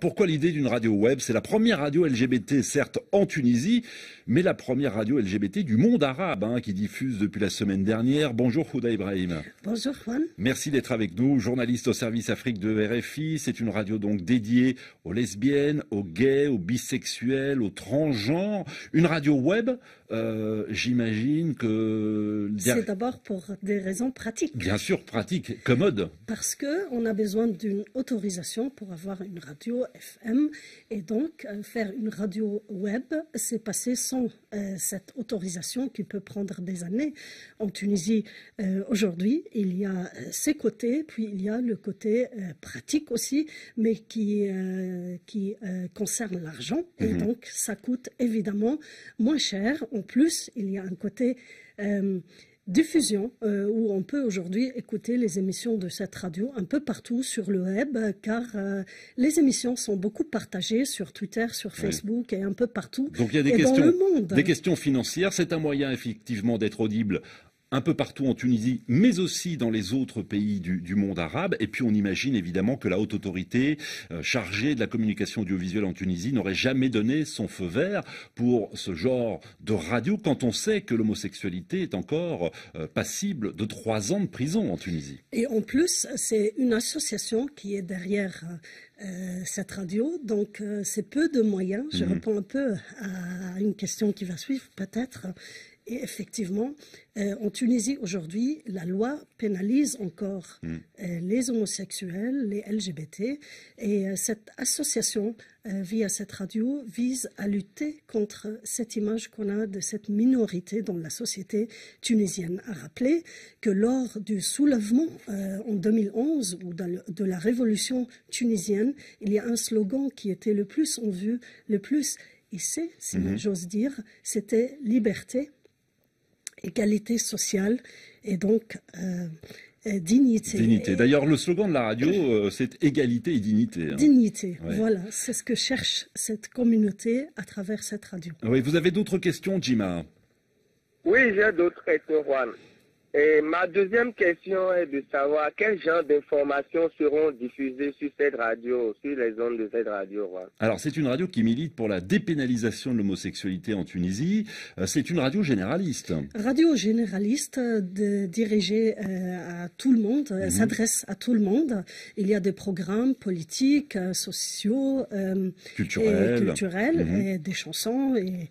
Pourquoi l'idée d'une radio web C'est la première radio LGBT, certes en Tunisie, mais la première radio LGBT du monde arabe hein, qui diffuse depuis la semaine dernière. Bonjour Houda Ibrahim. Bonjour Juan. Merci d'être avec nous, journaliste au service Afrique de RFI. C'est une radio donc dédiée aux lesbiennes, aux gays, aux bisexuels, aux transgenres. Une radio web, euh, j'imagine que... C'est d'abord pour des raisons pratiques. Bien sûr, pratiques, commodes. Parce qu'on a besoin d'une autorisation pour avoir une radio FM. Et donc, euh, faire une radio web, c'est passé sans euh, cette autorisation qui peut prendre des années. En Tunisie, euh, aujourd'hui, il y a ces côtés, puis il y a le côté pratique aussi, mais qui, qui concerne l'argent. Et mhm. donc, ça coûte évidemment moins cher. En plus, il y a un côté diffusion euh, où on peut aujourd'hui écouter les émissions de cette radio un peu partout sur le web car euh, les émissions sont beaucoup partagées sur Twitter, sur Facebook et un peu partout. Donc il y a des questions financières. C'est un moyen effectivement d'être audible un peu partout en Tunisie, mais aussi dans les autres pays du, monde arabe. Et puis on imagine évidemment que la haute autorité euh, chargée de la communication audiovisuelle en Tunisie n'aurait jamais donné son feu vert pour ce genre de radio quand on sait que l'homosexualité est encore euh, passible de trois ans de prison en Tunisie. Et en plus, c'est une association qui est derrière euh, cette radio, donc c'est peu de moyens. Je mhm. réponds un peu à une question qui va suivre peut-être. Et effectivement, euh, en Tunisie aujourd'hui, la loi pénalise encore mm. euh, les homosexuels, les LGBT, et euh, cette association, via cette radio, vise à lutter contre cette image qu'on a de cette minorité dans la société tunisienne. A rappeler que lors du soulèvement en 2011 ou de la révolution tunisienne, il y a un slogan qui était le plus en vue, le plus ici, si mm-hmm. j'ose dire, c'était liberté, égalité sociale et donc euh, dignité. D'ailleurs, le slogan de la radio, euh, c'est égalité et dignité. Hein. Dignité, voilà. C'est ce que cherche cette communauté à travers cette radio. Oui, vous avez d'autres questions, Jima Oui, j'ai d'autres questions, et ma deuxième question est de savoir quel genre d'informations seront diffusées sur cette radio, sur les ondes de cette radio. Alors c'est une radio qui milite pour la dépénalisation de l'homosexualité en Tunisie. Euh, c'est une radio généraliste. Radio généraliste dirigée euh, à tout le monde, euh, mhm. s'adresse à tout le monde. Il y a des programmes politiques, sociaux, culturels, mhm. et, des chansons et,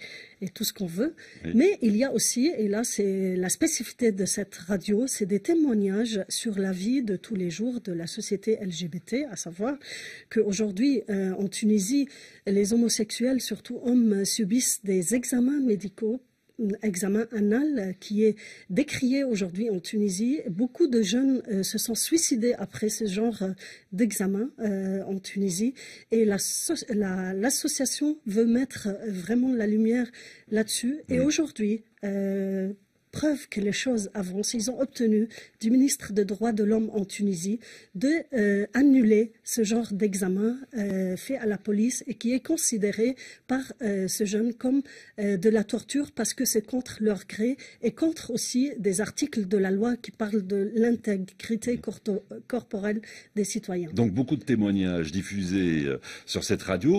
tout ce qu'on veut. Mais il y a aussi, et là c'est la spécificité de cette radio, c'est des témoignages sur la vie de tous les jours de la société LGBT, à savoir qu'aujourd'hui, euh, en Tunisie, les homosexuels, surtout hommes, subissent des examens médicaux euh, examen anal qui est décrié aujourd'hui en Tunisie. Beaucoup de jeunes euh, se sont suicidés après ce genre d'examen en Tunisie et l'association veut mettre vraiment la lumière là-dessus. Et aujourd'hui, preuve que les choses avancent, ils ont obtenu du ministre des droits de l'homme en Tunisie d'annuler euh, annuler ce genre d'examen euh, fait à la police et qui est considéré par euh, ce jeune comme de la torture parce que c'est contre leur gré et contre aussi des articles de la loi qui parlent de l'intégrité corporelle des citoyens. Donc beaucoup de témoignages diffusés sur cette radio,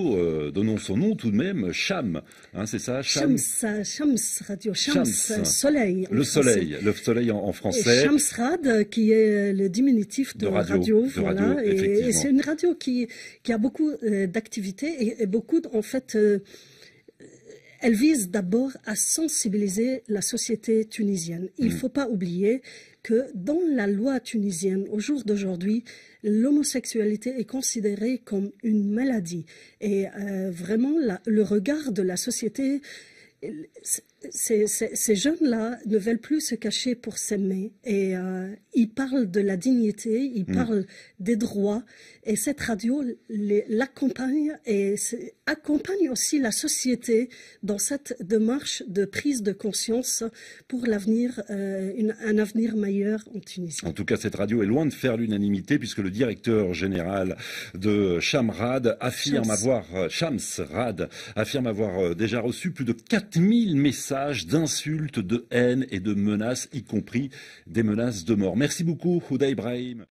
donnant son nom tout de même, Cham, hein, c'est ça Cham... Chams, Radio, Soleil le soleil, le soleil en, français. Et Shamsrad, euh, qui est euh, le diminutif de, radio, de radio et, et c'est une radio qui, a beaucoup euh, d'activités et, beaucoup, en fait, elle vise d'abord à sensibiliser la société tunisienne. Il ne mm. faut pas oublier que dans la loi tunisienne, au jour d'aujourd'hui, l'homosexualité est considérée comme une maladie. Et vraiment, le regard de la société ces, jeunes-là ne veulent plus se cacher pour s'aimer. Et euh, ils parlent de la dignité, ils mm. parlent des droits. Et cette radio l'accompagne et accompagne aussi la société dans cette démarche de prise de conscience pour l'avenir, euh, un avenir meilleur en Tunisie. En tout cas, cette radio est loin de faire l'unanimité puisque le directeur général de Chamrad affirme avoir, euh, Rad, affirme avoir déjà reçu plus de 4 4000 messages d'insultes, de haine et de menaces, y compris des menaces de mort. Merci beaucoup, Houda Ibrahim.